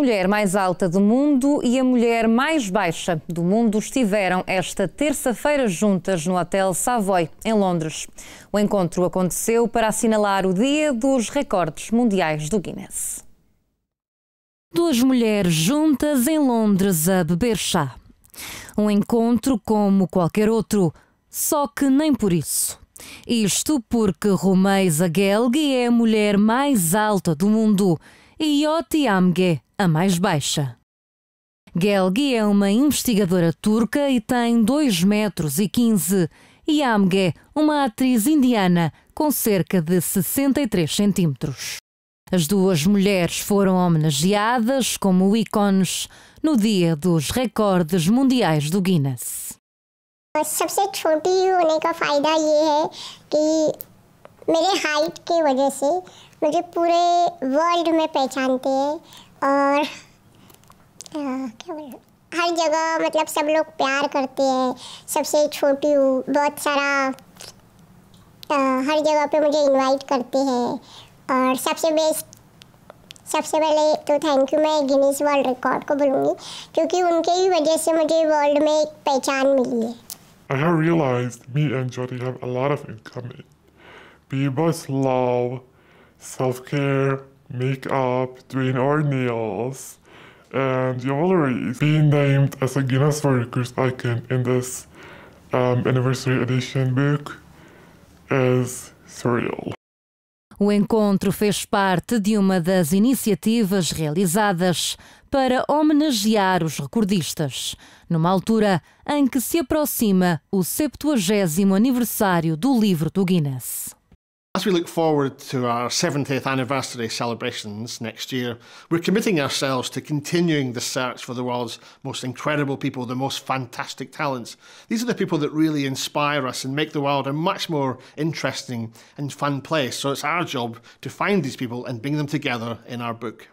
mulher mais alta do mundo e a mulher mais baixa do mundo estiveram esta terça-feira juntas no Hotel Savoy, em Londres. O encontro aconteceu para assinalar o Dia dos Recordes Mundiais do Guinness. Duas mulheres juntas em Londres a beber chá. Um encontro como qualquer outro, só que nem por isso. Isto porque Romeis Gelgi é a mulher mais alta do mundo e Yoti Amge a mais baixa. Gelgi é uma investigadora turca e tem 2 metros e 15 e Amge, uma atriz indiana com cerca de 63 centímetros. As duas mulheres foram homenageadas como ícones no dia dos recordes mundiais do Guinness. सबसे छोटी होने का que ये है é मेरे हाइट की वजह से मुझे पूरे वर्ल्ड में पहचानते हैं और क्या हर जगह मतलब सब लोग प्यार करते हैं सबसे छोटी हूँ बहुत सारा आ, हर जगह पे मुझे इनवाइट करते हैं और सबसे बेस्ट सबसे पहले तो थैंक यू मैं गिनीस वर्ल्ड रिकॉर्ड को बोलूँगी क्योंकि उनके ही वजह से मुझे वर्ल्ड में एक पहचान मिली है I have realized me and Jody have a lot of in common. We both love self-care, makeup, doing our nails, and jewelry is being named as a Guinness World Records icon in this um, anniversary edition book is surreal. O encontro fez parte de uma das iniciativas realizadas para homenagear os recordistas, numa altura em que se aproxima o 70 aniversário do livro do Guinness. As we look forward to our 70th anniversary celebrations next year, we're committing ourselves to continuing the search for the world's most incredible people, the most fantastic talents. These are the people that really inspire us and make the world a much more interesting and fun place. So it's our job to find these people and bring them together in our book.